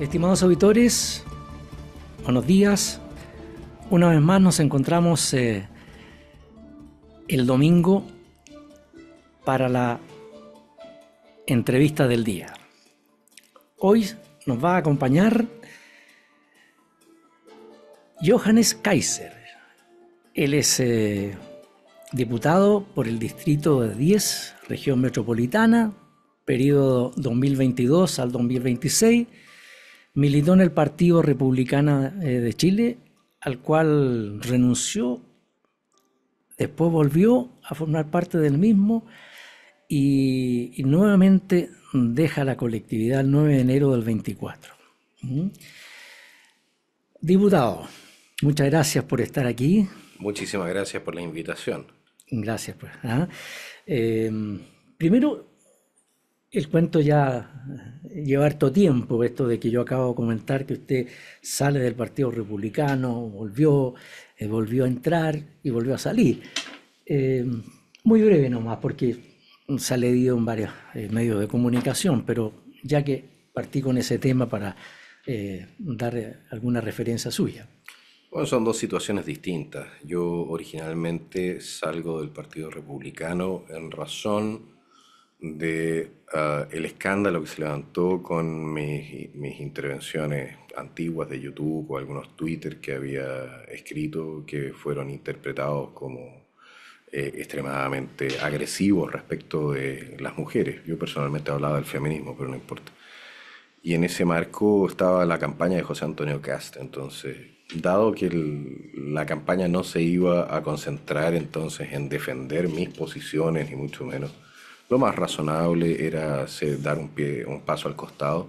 Estimados auditores, buenos días. Una vez más nos encontramos eh, el domingo para la entrevista del día. Hoy nos va a acompañar Johannes Kaiser. Él es eh, diputado por el Distrito de 10, región metropolitana, periodo 2022 al 2026 Militó en el Partido Republicano eh, de Chile, al cual renunció, después volvió a formar parte del mismo y, nuevamente deja la colectividad el 9 de enero del 24. ¿Mm? Diputado, muchas gracias por estar aquí. Muchísimas gracias por la invitación. Gracias. Pues. ¿ah? Eh, primero, el cuento ya eh, lleva harto tiempo, esto de que yo acabo de comentar que usted sale del Partido Republicano, volvió, eh, volvió a entrar y volvió a salir. Eh, muy breve nomás, porque se ha leído en varios medios de comunicación, pero ya que partí con ese tema para dar alguna referencia suya. Bueno, son dos situaciones distintas. Yo originalmente salgo del Partido Republicano en razón de ah, el escándalo que se levantó con mis, intervenciones antiguas de YouTube o algunos Twitter que había escrito que fueron interpretados como eh, extremadamente agresivos respecto de las mujeres. Yo personalmente hablaba del feminismo, pero no importa. Y en ese marco estaba la campaña de José Antonio Cast. Entonces, dado que la campaña no se iba a concentrar entonces en defender mis posiciones, ni mucho menos, lo más razonable era dar un, pie, un paso al costado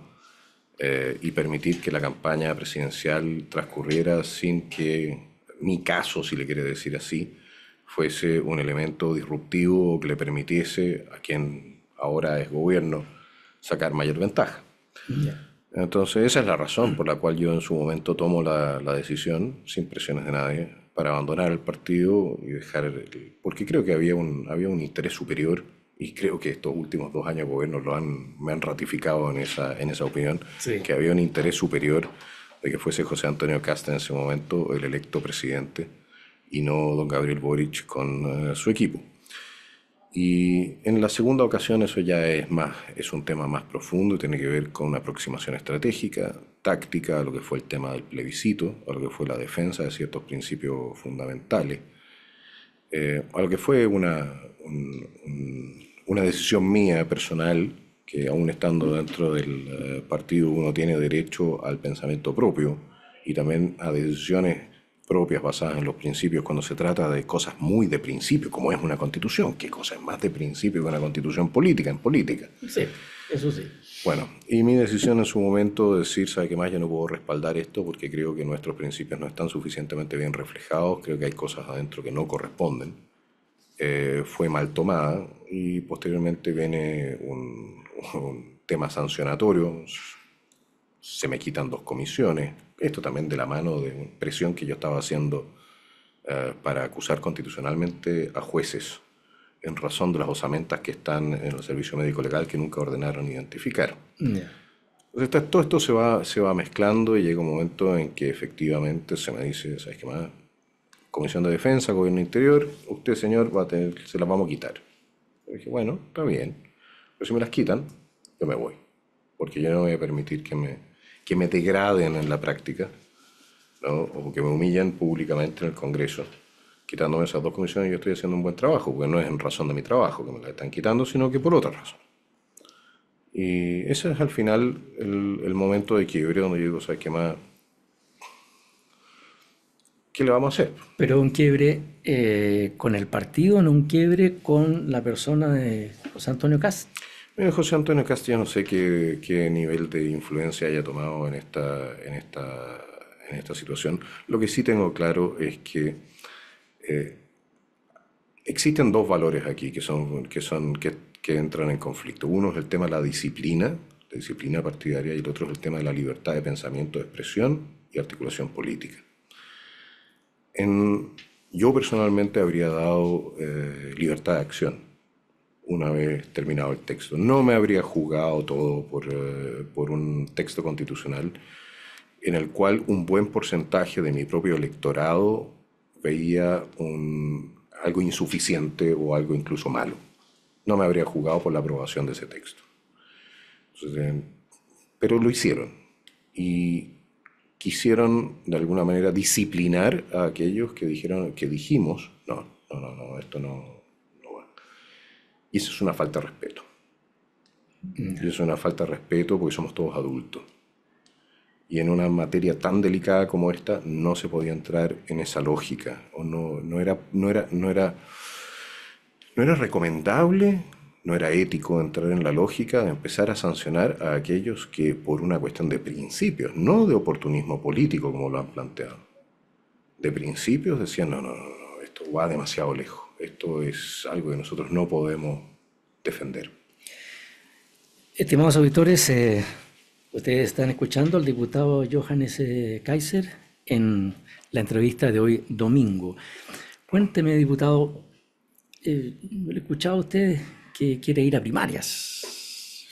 eh, y permitir que la campaña presidencial transcurriera sin que mi caso, si le quiere decir así, fuese un elemento disruptivo que le permitiese a quien ahora es gobierno sacar mayor ventaja. Entonces esa es la razón por la cual yo en su momento tomo la, decisión, sin presiones de nadie, para abandonar el partido y dejar... porque creo que había un, había un interés superior y creo que estos últimos dos años de gobierno lo han, me han ratificado en esa, en esa opinión, que había un interés superior de que fuese José Antonio Casta en ese momento el electo presidente y no don Gabriel Boric con eh, su equipo. Y en la segunda ocasión eso ya es más, es un tema más profundo, tiene que ver con una aproximación estratégica, táctica, a lo que fue el tema del plebiscito, a lo que fue la defensa de ciertos principios fundamentales, eh, a lo que fue una, un una decisión mía personal, que aún estando dentro del eh, partido uno tiene derecho al pensamiento propio y también a decisiones propias basadas en los principios cuando se trata de cosas muy de principio, como es una constitución. ¿Qué cosa es más de principio que una constitución política en política? Sí, eso sí. Bueno, y mi decisión en su momento de decir, ¿sabe qué más? Yo no puedo respaldar esto porque creo que nuestros principios no están suficientemente bien reflejados, creo que hay cosas adentro que no corresponden. Eh, fue mal tomada y posteriormente viene un, tema sancionatorio, se me quitan dos comisiones, esto también de la mano de presión que yo estaba haciendo eh, para acusar constitucionalmente a jueces en razón de las osamentas que están en el servicio médico legal que nunca ordenaron identificar. Entonces, todo esto se va, se va mezclando y llega un momento en que efectivamente se me dice, ¿sabes qué más? Comisión de Defensa, Gobierno Interior, usted señor se las vamos a quitar. Yo dije, bueno, está bien, pero si me las quitan, yo me voy, porque yo no voy a permitir que me, que me degraden en la práctica, ¿no? o que me humillen públicamente en el Congreso. Quitándome esas dos comisiones yo estoy haciendo un buen trabajo, porque no es en razón de mi trabajo que me las están quitando, sino que por otra razón. Y ese es al final el, el momento de equilibrio donde yo digo, ¿sabes qué más? ¿qué le vamos a hacer? Pero un quiebre eh, con el partido, no un quiebre con la persona de José Antonio Cast. Bueno, José Antonio Cast, no sé qué, nivel de influencia haya tomado en esta, situación. Lo que sí tengo claro es que eh, existen dos valores aquí que, son, que, son, que entran en conflicto. Uno es el tema de la disciplina, la disciplina partidaria, y el otro es el tema de la libertad de pensamiento, de expresión y articulación política en, yo personalmente habría dado eh, libertad de acción una vez terminado el texto. No me habría jugado todo eh, por, un texto constitucional en el cual un buen porcentaje de mi propio electorado veía algo insuficiente o algo incluso malo. No me habría jugado por la aprobación de ese texto. Eh, pero lo hicieron. Y quisieron de alguna manera disciplinar a aquellos que dijeron, que dijimos, no, no, no, no esto no, va. Y eso es una falta de respeto. eso mm. es una falta de respeto porque somos todos adultos. Y en una materia tan delicada como esta no se podía entrar en esa lógica. O no, no, era, no, era, no, era, no era recomendable no era ético entrar en la lógica de empezar a sancionar a aquellos que por una cuestión de principios, no de oportunismo político como lo han planteado, de principios decían, no, no, no, esto va demasiado lejos, esto es algo que nosotros no podemos defender. Estimados auditores, eh, ustedes están escuchando al diputado Johannes eh, Kaiser en la entrevista de hoy domingo. Cuénteme, diputado, eh, ¿lo he escuchado a usted quiere ir a primarias.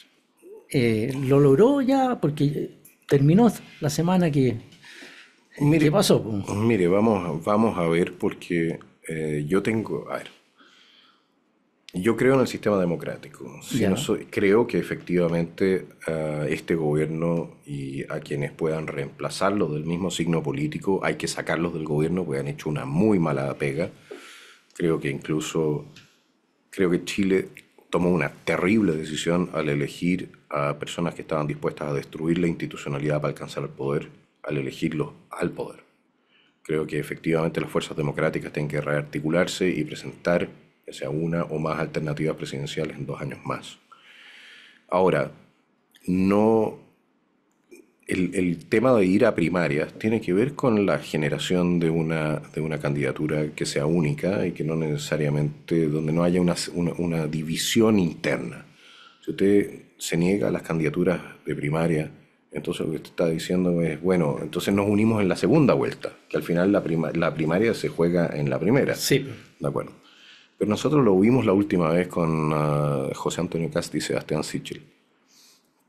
Eh, lo logró ya porque terminó la semana que... Mire, ¿Qué pasó? Mire, vamos, vamos a ver porque eh, yo tengo... A ver, yo creo en el sistema democrático. creo que efectivamente ah, este gobierno y a quienes puedan reemplazarlo del mismo signo político hay que sacarlos del gobierno porque han hecho una muy mala pega. Creo que incluso, creo que Chile tomó una terrible decisión al elegir a personas que estaban dispuestas a destruir la institucionalidad para alcanzar el poder, al elegirlo al poder. Creo que efectivamente las fuerzas democráticas tienen que rearticularse y presentar ya sea una o más alternativas presidenciales en dos años más. Ahora, no el, tema de ir a primarias tiene que ver con la generación de una, de una candidatura que sea única y que no necesariamente, donde no haya una, división interna. Si usted se niega a las candidaturas de primaria, entonces lo que usted está diciendo es, bueno, entonces nos unimos en la segunda vuelta, que al final la, primaria se juega en la primera. Sí. De acuerdo. Pero nosotros lo vimos la última vez con ah, José Antonio Casti y Sebastián Sichel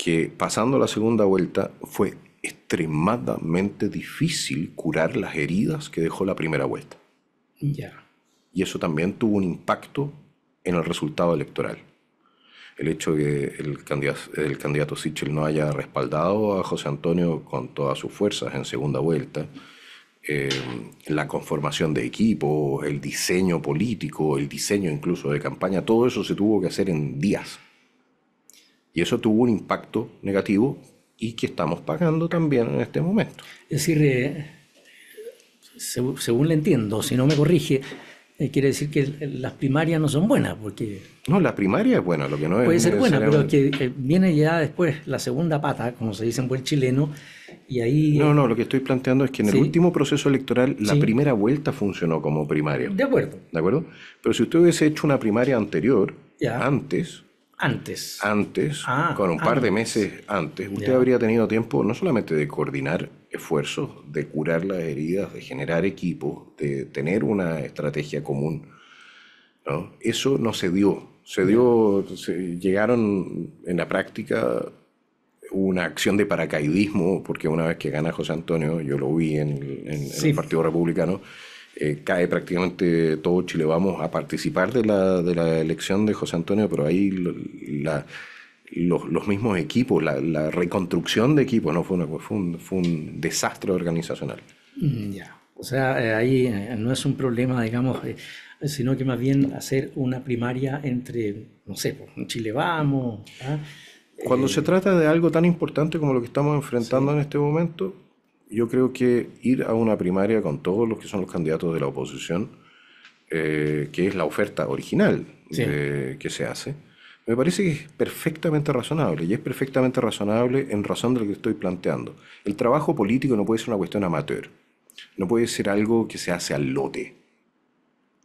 que pasando la segunda vuelta fue extremadamente difícil curar las heridas que dejó la primera vuelta. Ya. Y eso también tuvo un impacto en el resultado electoral. El hecho de que el candidato, el Sichel no haya respaldado a José Antonio con todas sus fuerzas en segunda vuelta, eh, la conformación de equipo, el diseño político, el diseño incluso de campaña, todo eso se tuvo que hacer en días. Y eso tuvo un impacto negativo y que estamos pagando también en este momento. Es decir, eh, según le entiendo, si no me corrige, eh, quiere decir que las primarias no son buenas, porque... No, la primaria es buena, lo que no puede es... Puede ser buena, pero que eh, viene ya después la segunda pata, como se dice en buen chileno, y ahí... No, no, lo que estoy planteando es que en el último proceso electoral la primera vuelta funcionó como primaria. De acuerdo. De acuerdo. Pero si usted hubiese hecho una primaria anterior, antes, antes. Antes, ah, con un par de meses antes, usted habría tenido tiempo no solamente de coordinar esfuerzos, de curar las heridas, de generar equipos, de tener una estrategia común. ¿no? Eso no se dio. Se dio, llegaron en la práctica una acción de paracaidismo, porque una vez que gana José Antonio, yo lo vi en, en el Partido Republicano, eh, cae prácticamente todo Chile. Vamos a participar de la, de la elección de José Antonio, pero ahí los, mismos equipos, la, reconstrucción de equipos, no fue, fue, un, fue un desastre organizacional. Mm, ya, o sea, eh, ahí eh, no es un problema, digamos, sino que más bien hacer una primaria entre, no sé, pues, Chile vamos. ¿ah? Cuando se trata de algo tan importante como lo que estamos enfrentando en este momento, yo creo que ir a una primaria con todos los que son los candidatos de la oposición, eh, que es la oferta original que se hace, me parece que es perfectamente razonable, y es perfectamente razonable en razón de lo que estoy planteando. El trabajo político no puede ser una cuestión amateur, no puede ser algo que se hace al lote.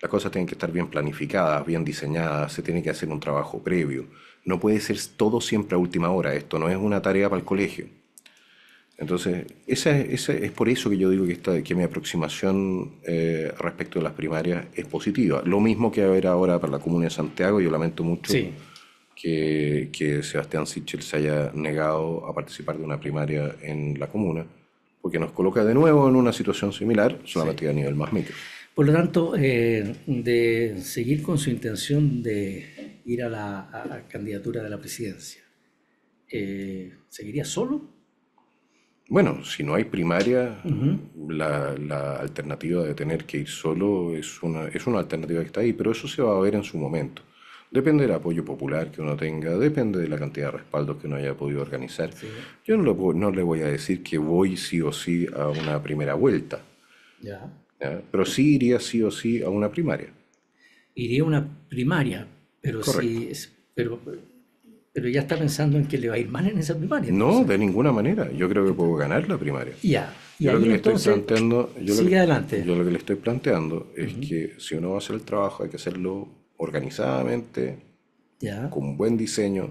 Las cosas tienen que estar bien planificadas, bien diseñadas, se tiene que hacer un trabajo previo. No puede ser todo siempre a última hora, esto no es una tarea para el colegio. Entonces, es por eso que yo digo que, esta, que mi aproximación eh, respecto de las primarias es positiva. Lo mismo que a haber ahora para la Comuna de Santiago, yo lamento mucho que, Sebastián Sichel se haya negado a participar de una primaria en la Comuna, porque nos coloca de nuevo en una situación similar, solamente a nivel más micro. Por lo tanto, eh, de seguir con su intención de ir a la candidatura de la presidencia, eh, ¿seguiría solo? Bueno, si no hay primaria, la, alternativa de tener que ir solo es una, es una alternativa que está ahí, pero eso se va a ver en su momento. Depende del apoyo popular que uno tenga, depende de la cantidad de respaldos que uno haya podido organizar. Yo no, le voy a decir que voy sí o sí a una primera vuelta, pero sí iría sí o sí a una primaria. Iría a una primaria, pero sí... Pero ya está pensando en que le va a ir mal en esa primaria. No, de ninguna manera. Yo creo que puedo ganar la primaria. Ya. Y yo lo que le estoy planteando, adelante. Yo lo que le estoy planteando es que si uno va a hacer el trabajo hay que hacerlo organizadamente, ya. con buen diseño,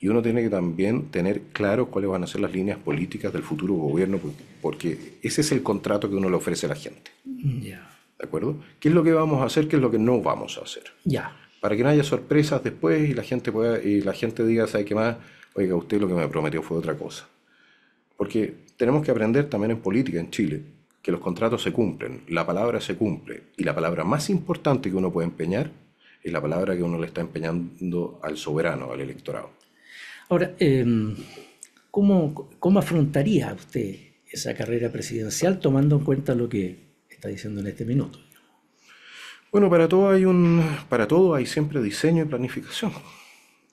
y uno tiene que también tener claro cuáles van a ser las líneas políticas del futuro gobierno, pues, porque ese es el contrato que uno le ofrece a la gente. Mm, ya. ¿De acuerdo? ¿Qué es lo que vamos a hacer? ¿Qué es lo que no vamos a hacer? Ya para que no haya sorpresas después y la gente pueda, y la gente diga, ¿sabe qué más? Oiga, usted lo que me prometió fue otra cosa. Porque tenemos que aprender también en política en Chile que los contratos se cumplen, la palabra se cumple y la palabra más importante que uno puede empeñar es la palabra que uno le está empeñando al soberano, al electorado. Ahora, em, ¿cómo afrontaría usted esa carrera presidencial tomando en cuenta lo que está diciendo en este minuto? Bueno, para todo hay un, para todo hay siempre diseño y planificación.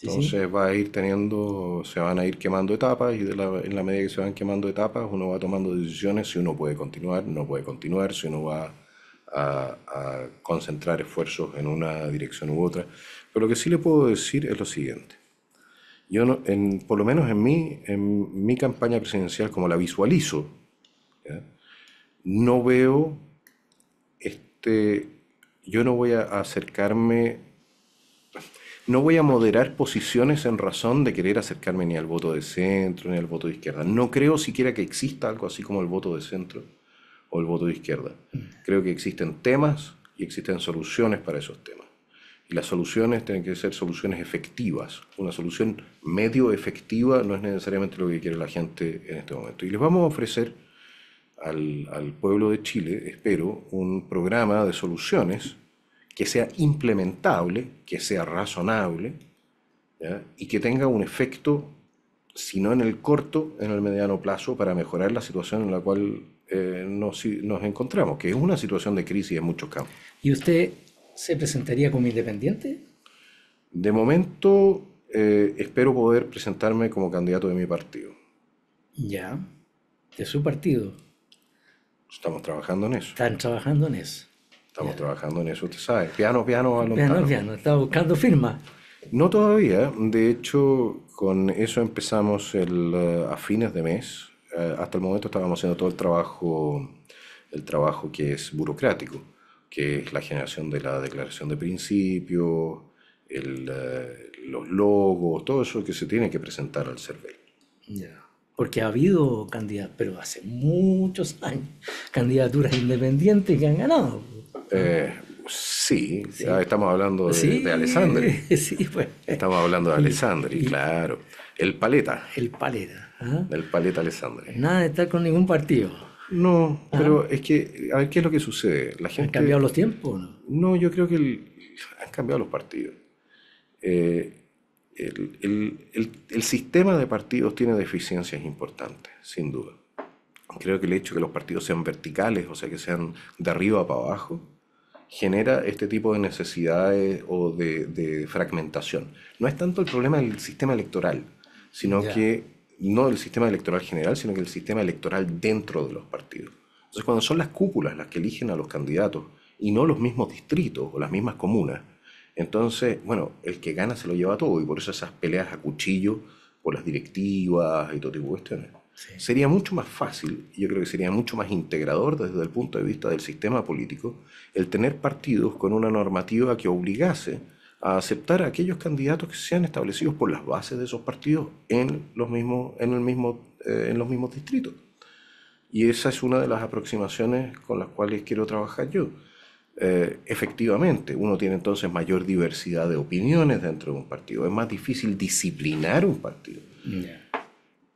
Entonces va a ir teniendo, se van a ir quemando etapas y en la medida que se van quemando etapas, uno va tomando decisiones si uno puede continuar, no puede continuar, si uno va a, concentrar esfuerzos en una dirección u otra. Pero lo que sí le puedo decir es lo siguiente. Yo, en, por lo menos en, mí, en mi campaña presidencial, como la visualizo, no veo este yo no voy a acercarme, no voy a moderar posiciones en razón de querer acercarme ni al voto de centro ni al voto de izquierda. No creo siquiera que exista algo así como el voto de centro o el voto de izquierda. Creo que existen temas y existen soluciones para esos temas. Y las soluciones tienen que ser soluciones efectivas. Una solución medio efectiva no es necesariamente lo que quiere la gente en este momento. Y les vamos a ofrecer al, pueblo de Chile, espero, un programa de soluciones que sea implementable, que sea razonable y que tenga un efecto, si no en el corto, en el mediano plazo, para mejorar la situación en la cual eh, nos, encontramos, que es una situación de crisis en muchos campos. ¿Y usted se presentaría como independiente? De momento, eh, espero poder presentarme como candidato de mi partido. Ya, de su partido. Estamos trabajando en eso. Están trabajando en eso. Estamos trabajando en eso, usted sabe. Piano, piano, a Piano, piano. Estaba buscando firma. No todavía. De hecho, con eso empezamos el, eh, a fines de mes. Eh, hasta el momento estábamos haciendo todo el trabajo, el trabajo que es burocrático, que es la generación de la declaración de principio, eh, los logos, todo eso que se tiene que presentar al CERVEL. Ya porque ha habido candidaturas, pero hace muchos años, candidaturas independientes que han ganado. Eh, sí, ah, estamos hablando de, Alessandri. Sí, pues. Estamos hablando de Alessandri, y, claro. El Paleta. El Paleta. ¿ah? El Paleta Alessandri. Nada de estar con ningún partido. No, ¿Ah? pero es que, a ver, ¿qué es lo que sucede? La gente, ¿Han cambiado los tiempos? No, yo creo que han cambiado los partidos. Eh, el, sistema de partidos tiene deficiencias importantes, sin duda. Creo que el hecho de que los partidos sean verticales, o sea, que sean de arriba para abajo, genera este tipo de necesidades o de, fragmentación. No es tanto el problema del sistema electoral, sino que no del sistema electoral general, sino que el sistema electoral dentro de los partidos. Entonces, cuando son las cúpulas las que eligen a los candidatos y no los mismos distritos o las mismas comunas, entonces, bueno, el que gana se lo lleva todo y por eso esas peleas a cuchillo por las directivas y todo tipo de cuestiones. Sería mucho más fácil, yo creo que sería mucho más integrador desde el punto de vista del sistema político, el tener partidos con una normativa que obligase a aceptar a aquellos candidatos que sean establecidos por las bases de esos partidos en los mismos, en eh, los mismos distritos. Y esa es una de las aproximaciones con las cuales quiero trabajar yo. Eh, efectivamente, uno tiene entonces mayor diversidad de opiniones dentro de un partido. Es más difícil disciplinar un partido.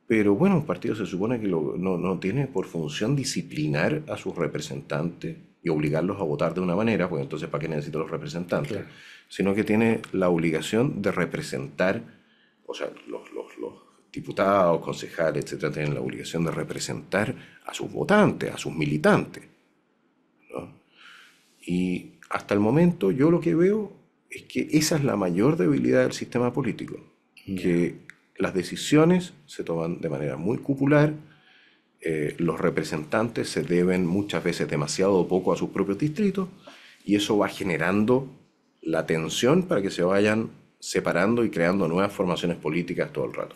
Pero bueno, un partido se supone que no, no, tiene por función disciplinar a sus representantes y obligarlos a votar de una manera, pues entonces ¿para qué necesita los representantes? Sino que tiene la obligación de representar, o sea, los, los, los diputados, concejales, etcétera, tienen la obligación de representar a sus votantes, a sus militantes. ¿no? Y hasta el momento yo lo que veo es que esa es la mayor debilidad del sistema político, que las decisiones se toman de manera muy cupular, eh, los representantes se deben muchas veces demasiado poco a sus propios distritos y eso va generando la tensión para que se vayan separando y creando nuevas formaciones políticas todo el rato.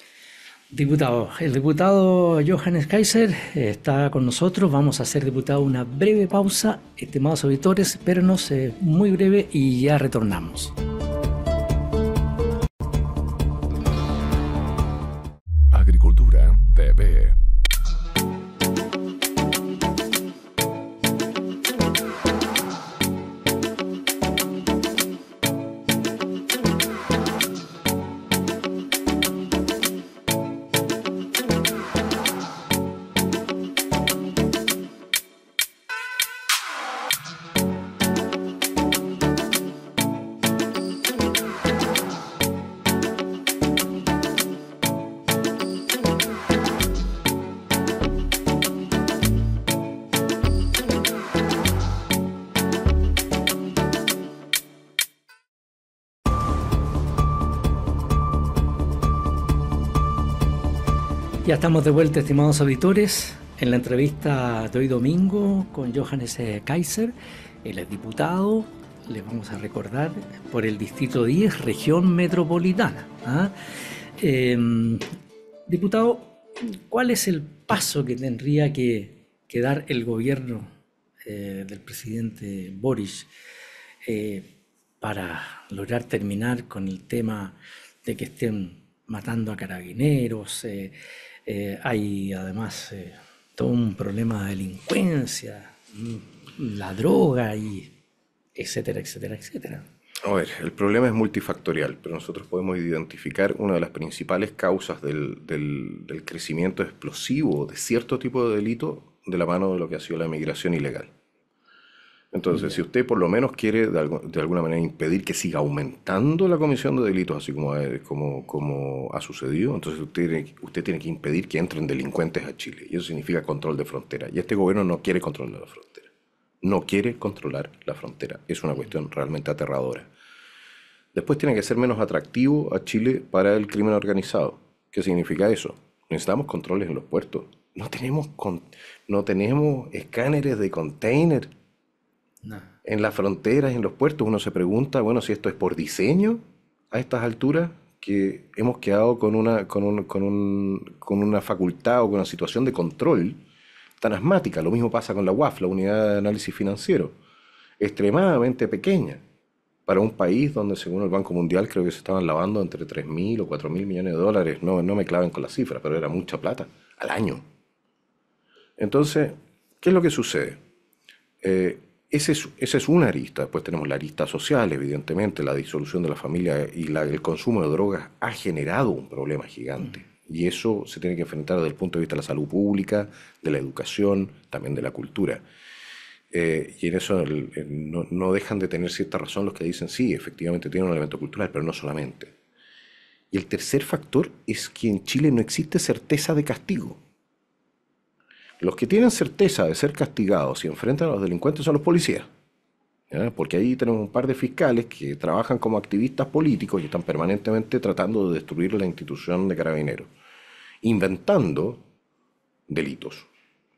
Diputado, el diputado Johannes Kaiser está con nosotros. Vamos a hacer, diputado, una breve pausa. Estimados auditores, espérenos es muy breve y ya retornamos. estamos de vuelta, estimados auditores, en la entrevista de hoy domingo con Johannes Kaiser, el diputado, le vamos a recordar, por el Distrito 10, región metropolitana. ¿ah? Em, diputado, ¿cuál es el paso que tendría que, dar el gobierno eh, del presidente Boris eh, para lograr terminar con el tema de que estén matando a carabineros? Eh, eh, hay además eh, todo un problema de delincuencia, mm, la droga y etcétera, etcétera, etcétera. A ver, el problema es multifactorial, pero nosotros podemos identificar una de las principales causas del, del crecimiento explosivo de cierto tipo de delito de la mano de lo que ha sido la migración ilegal. Entonces, si usted por lo menos quiere de, alguna manera impedir que siga aumentando la comisión de delitos, así como, ha sucedido, entonces usted tiene, usted tiene que impedir que entren delincuentes a Chile. Y eso significa control de frontera. Y este gobierno no quiere controlar la frontera. No quiere controlar la frontera. Es una cuestión realmente aterradora. Después tiene que ser menos atractivo a Chile para el crimen organizado. ¿Qué significa eso? Necesitamos controles en los puertos. No tenemos, no tenemos escáneres de container en las fronteras, en los puertos, uno se pregunta, bueno, si esto es por diseño a estas alturas, que hemos quedado con una, con, una facultad o con una situación de control tan asmática. Lo mismo pasa con la UAF, la Unidad de Análisis Financiero, extremadamente pequeña para un país donde, según el Banco Mundial, creo que se estaban lavando entre 3.000 o 4.000 millones de dólares. No, no me claven con las cifras, pero era mucha plata al año. Entonces, ¿qué es lo que sucede? Eh, ese es, esa es una arista. Después tenemos la arista social, evidentemente. La disolución de la familia y el consumo de drogas ha generado un problema gigante. Mm. Y eso se tiene que enfrentar desde el punto de vista de la salud pública, de la educación, también de la cultura. Eh, y en eso no, dejan de tener cierta razón los que dicen, sí, efectivamente tiene un elemento cultural, pero no solamente. Y el tercer factor es que en Chile no existe certeza de castigo. Los que tienen certeza de ser castigados y enfrentan a los delincuentes son los policías. Porque ahí tenemos un par de fiscales que trabajan como activistas políticos y están permanentemente tratando de destruir la institución de carabineros, inventando delitos.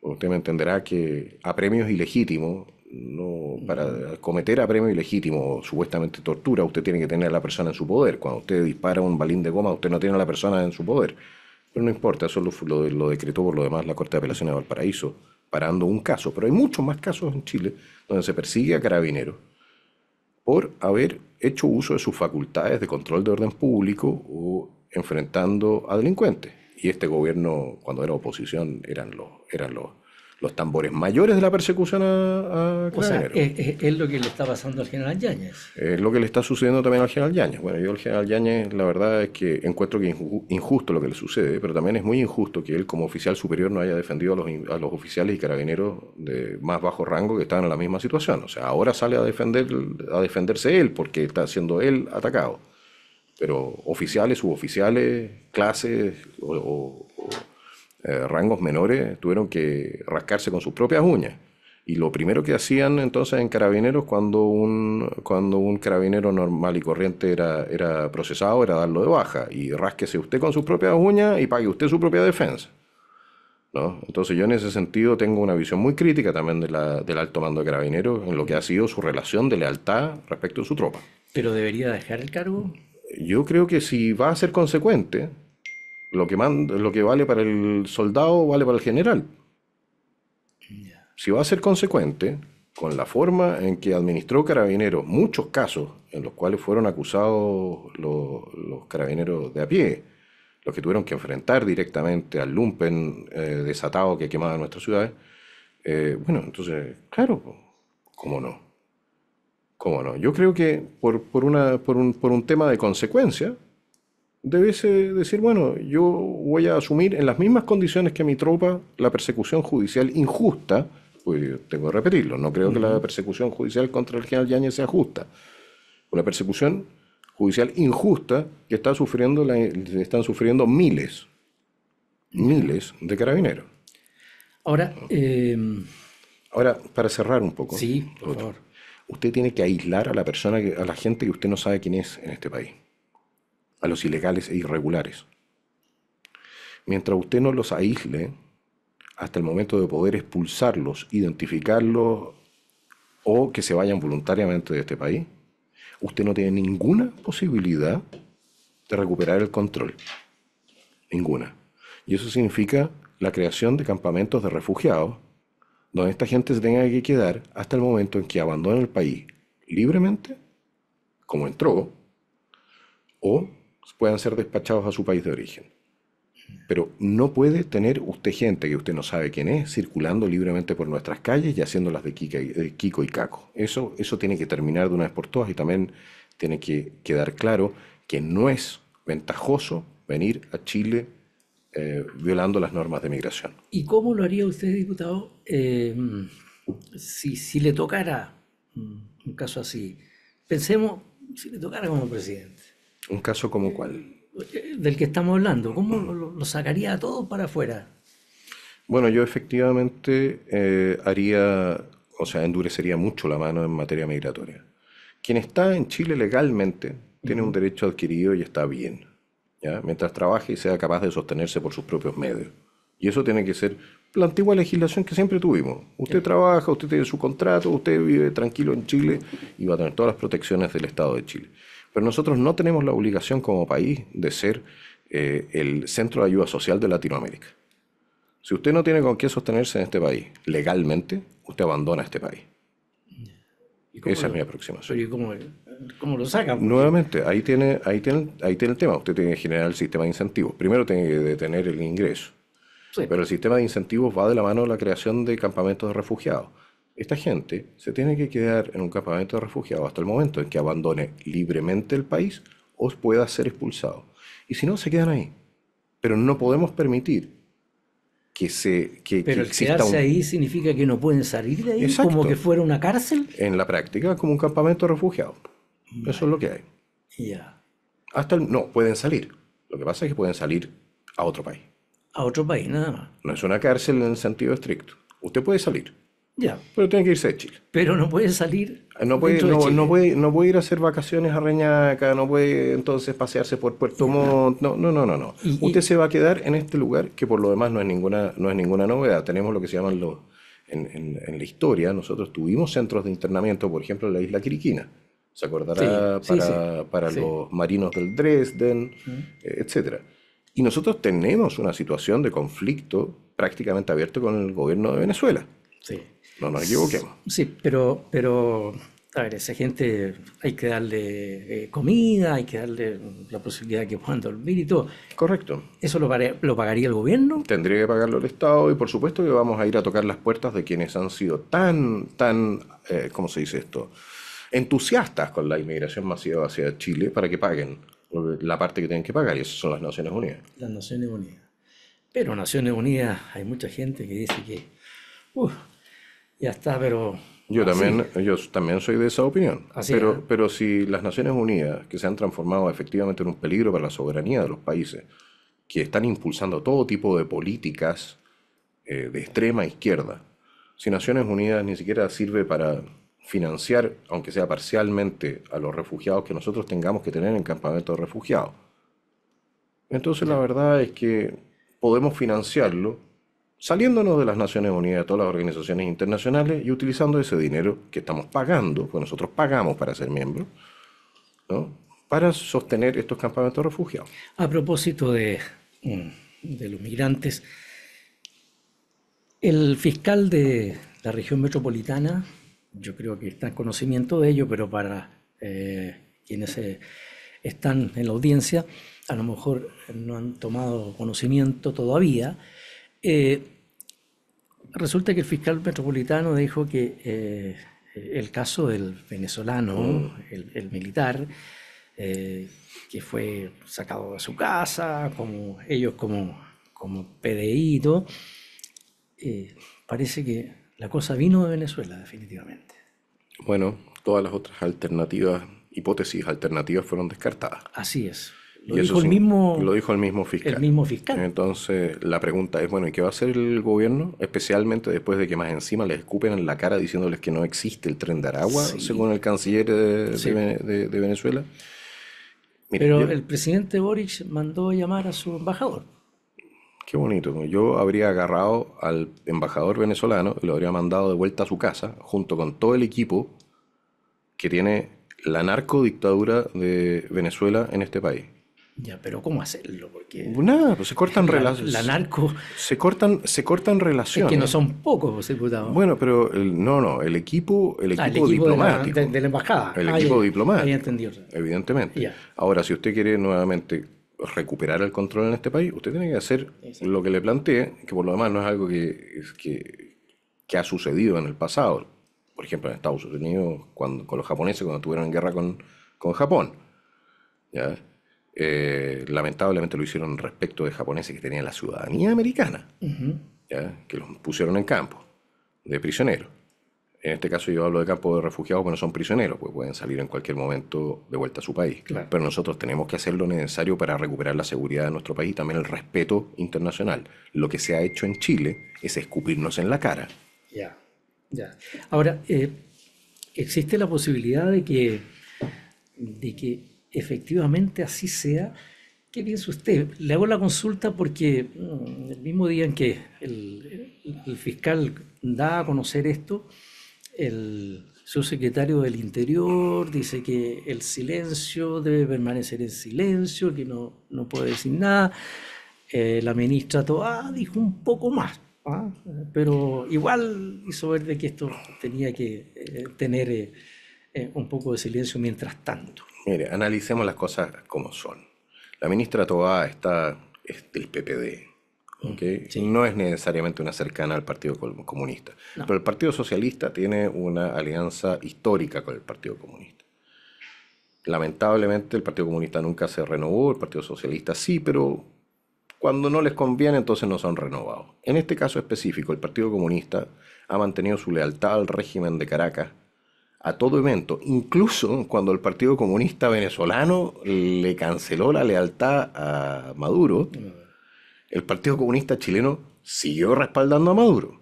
Usted me entenderá que a premios ilegítimos no para cometer a ilegítimos o supuestamente tortura, usted tiene que tener a la persona en su poder. Cuando usted dispara un balín de goma, usted no tiene a la persona en su poder. Pero no importa, eso lo, decretó por lo demás la Corte de Apelaciones de Valparaíso, parando un caso. Pero hay muchos más casos en Chile donde se persigue a carabineros por haber hecho uso de sus facultades de control de orden público o enfrentando a delincuentes. Y este gobierno, cuando era oposición, eran los, eran los los tambores mayores de la persecución a, a es, lo que le está pasando al general Yáñez. Es lo que le está sucediendo también al general Yáñez. Bueno, yo al general Yáñez la verdad es que encuentro que injusto lo que le sucede, pero también es muy injusto que él como oficial superior no haya defendido a los, oficiales y carabineros de más bajo rango que estaban en la misma situación. O sea, ahora sale a, defender, a defenderse él porque está siendo él atacado. Pero oficiales, suboficiales, clases o eh, rangos menores tuvieron que rascarse con sus propias uñas. Y lo primero que hacían entonces en carabineros cuando un, cuando un carabinero normal y corriente era, era procesado era darlo de baja. Y rásquese usted con sus propias uñas y pague usted su propia defensa. ¿no? Entonces yo en ese sentido tengo una visión muy crítica también de la, del alto mando de carabineros en lo que ha sido su relación de lealtad respecto a su tropa. ¿Pero debería dejar el cargo? Yo creo que si va a ser consecuente, lo que, lo que vale para el soldado vale para el general. Si va a ser consecuente con la forma en que administró Carabineros muchos casos en los cuales fueron acusados los, carabineros de a pie, los que tuvieron que enfrentar directamente al lumpen eh, desatado que quemaba nuestras ciudades, eh, bueno, entonces, claro, ¿cómo no? ¿Cómo no? Yo creo que por, una, por, un, por un tema de consecuencia, Debe decir, bueno, yo voy a asumir en las mismas condiciones que mi tropa la persecución judicial injusta, pues tengo que repetirlo, no creo que la persecución judicial contra el general Yáñez sea justa. Una persecución judicial injusta que está sufriendo están sufriendo miles, miles de carabineros. Ahora, em, Ahora, para cerrar un poco. Sí, Usted tiene que aislar a la persona, a la gente que usted no sabe quién es en este país a los ilegales e irregulares. Mientras usted no los aísle, hasta el momento de poder expulsarlos, identificarlos o que se vayan voluntariamente de este país, usted no tiene ninguna posibilidad de recuperar el control. Ninguna. Y eso significa la creación de campamentos de refugiados, donde esta gente se tenga que quedar hasta el momento en que abandone el país libremente, como entró, o pues, puedan ser despachados a su país de origen. Pero no puede tener usted gente que usted no sabe quién es circulando libremente por nuestras calles y haciéndolas de Kiko y Caco. Eso, eso tiene que terminar de una vez por todas y también tiene que quedar claro que no es ventajoso venir a Chile eh, violando las normas de migración. ¿Y cómo lo haría usted, diputado, em, si, si le tocara mm, un caso así? Pensemos, si le tocara como presidente ¿Un caso como eh, cuál? Eh, del que estamos hablando. ¿Cómo lo, sacaría a todos para afuera? Bueno, yo efectivamente eh, haría, o sea, endurecería mucho la mano en materia migratoria. Quien está en Chile legalmente tiene un derecho adquirido y está bien, mientras trabaje y sea capaz de sostenerse por sus propios medios. Y eso tiene que ser la antigua legislación que siempre tuvimos. Usted trabaja, usted tiene su contrato, usted vive tranquilo en Chile y va a tener todas las protecciones del Estado de Chile. Pero nosotros no tenemos la obligación como país de ser eh, el centro de ayuda social de Latinoamérica. Si usted no tiene con qué sostenerse en este país legalmente, usted abandona este país. Esa es mi aproximación. cómo, lo sacan? Nuevamente, ahí tiene, ahí, tiene, el tema. Usted tiene que generar el sistema de incentivos. Primero tiene que detener el ingreso. Pero el sistema de incentivos va de la mano de la creación de campamentos de refugiados. Esta gente se tiene que quedar en un campamento de refugiados hasta el momento en que abandone libremente el país o pueda ser expulsado. Y si no, se quedan ahí. Pero no podemos permitir que se que, pero que quedarse ahí significa que no pueden salir de ahí como que fuera una cárcel en la práctica como un campamento de refugiados eso es lo que hay ya hasta no pueden salir lo que pasa es que pueden salir a otro país a otro país nada más no es una cárcel en el sentido estricto usted puede salir ya, pero tiene que irse a Chile. Pero no puede salir. Ah, no puede, no, no, ir a hacer vacaciones a Reñaca, no puede entonces pasearse por Puerto Montt. No, no, no, no. Usted se va a quedar en este lugar que por lo demás no es ninguna, no es ninguna novedad. Tenemos lo que se llaman los. En, en, la historia, nosotros tuvimos centros de internamiento, por ejemplo, en la isla Quiriquina. Se acordará para, para los marinos del Dresden, eh, etcétera. Y nosotros tenemos una situación de conflicto prácticamente abierto con el gobierno de Venezuela Sí. No nos equivoquemos. Sí, pero, pero a ver, esa gente hay que darle eh, comida, hay que darle la posibilidad de que puedan dormir y todo. Correcto. ¿Eso lo, pagaría el gobierno? Tendría que pagarlo el Estado y por supuesto que vamos a ir a tocar las puertas de quienes han sido tan, tan, eh, ¿cómo se dice esto? Entusiastas con la inmigración masiva hacia Chile para que paguen la parte que tienen que pagar y eso son las Naciones Unidas. Las Naciones Unidas. Pero Naciones Unidas hay mucha gente que dice que... Uh, ya está, pero... Yo también, también soy de esa opinión. pero, pero si las Naciones Unidas, que se han transformado efectivamente en un peligro para la soberanía de los países, que están impulsando todo tipo de políticas eh, de extrema izquierda, si Naciones Unidas ni siquiera sirve para financiar, aunque sea parcialmente, a los refugiados que nosotros tengamos que tener en campamento de refugiados, entonces la verdad es que podemos financiarlo saliéndonos de las Naciones Unidas, de todas las organizaciones internacionales y utilizando ese dinero que estamos pagando, pues nosotros pagamos para ser miembros, para sostener estos campamentos refugiados. A propósito mm, de, los migrantes, el fiscal de la región metropolitana, yo creo que está en conocimiento de ello, pero para eh, quienes eh, están en la audiencia, a lo mejor no han tomado conocimiento todavía, eh, resulta que el fiscal metropolitano dijo que eh, el caso del venezolano, mm. el, militar, eh, que fue sacado de su casa, como ellos como, como pedeíto, eh, parece que la cosa vino de Venezuela, definitivamente. Bueno, todas las otras alternativas, hipótesis alternativas fueron descartadas. Así es. Lo, dijo, el mismo, lo dijo el mismo fiscal. mismo fiscal. Entonces, la pregunta es, bueno, ¿y qué va a hacer el gobierno? Especialmente después de que más encima le escupen en la cara diciéndoles que no existe el tren de Aragua, según el canciller de, Venezuela. Pero el presidente Boric mandó llamar a su embajador. Qué bonito. Yo habría agarrado al embajador venezolano y lo habría mandado de vuelta a su casa, junto con todo el equipo que tiene la narcodictadura de Venezuela en este país. Ya, pero ¿cómo hacerlo? Porque pues Nada, pues se cortan relaciones. La narco. Se cortan, se cortan relaciones. Es que no son pocos diputados. Bueno, pero no, no, el equipo, el ah, equipo, diplomático. De la, embajada. El ah, equipo diplomático. Evidentemente. Ahora, si usted quiere nuevamente recuperar el control en este país, usted tiene que hacer lo que le planteé, que por lo demás no es algo que, que, que ha sucedido en el pasado. Por ejemplo, en Estados Unidos, cuando, con los japoneses, cuando estuvieron en guerra con, Japón. ¿Ya? Eh, lamentablemente lo hicieron respecto de japoneses que tenían la ciudadanía americana, que los pusieron en campo de prisioneros. En este caso yo hablo de campo de refugiados, pero no son prisioneros, pues pueden salir en cualquier momento de vuelta a su país. Pero nosotros tenemos que hacer lo necesario para recuperar la seguridad de nuestro país y también el respeto internacional. Lo que se ha hecho en Chile es escupirnos en la cara. Ya, ya. Ahora, eh, existe la posibilidad de que, de que efectivamente así sea. ¿Qué piensa usted? Le hago la consulta porque mm, el mismo día en que el, fiscal da a conocer esto, el subsecretario del Interior dice que el silencio debe permanecer en silencio, que no, puede decir nada. Eh, la ministra Toa dijo un poco más, ¿ah? pero igual hizo ver que esto tenía que eh, tener eh, un poco de silencio mientras tanto. Mire, analicemos las cosas como son. La ministra Toá está del PPD. Mm, ¿okay? No es necesariamente una cercana al Partido Comunista. Pero el Partido Socialista tiene una alianza histórica con el Partido Comunista. Lamentablemente el Partido Comunista nunca se renovó, el Partido Socialista sí, pero cuando no les conviene entonces no son renovados. En este caso específico, el Partido Comunista ha mantenido su lealtad al régimen de Caracas a todo evento, incluso cuando el Partido Comunista Venezolano le canceló la lealtad a Maduro, el Partido Comunista Chileno siguió respaldando a Maduro.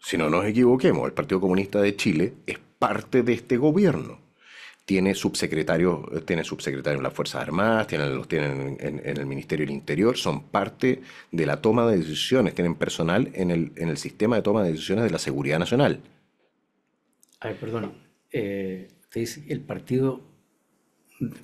Si no nos equivoquemos, el Partido Comunista de Chile es parte de este gobierno. Tiene subsecretarios, tiene en las Fuerzas Armadas, tiene los tienen en, en, el Ministerio del Interior, son parte de la toma de decisiones, tienen personal en el, en el sistema de toma de decisiones de la seguridad nacional ver, perdón. Eh, el Partido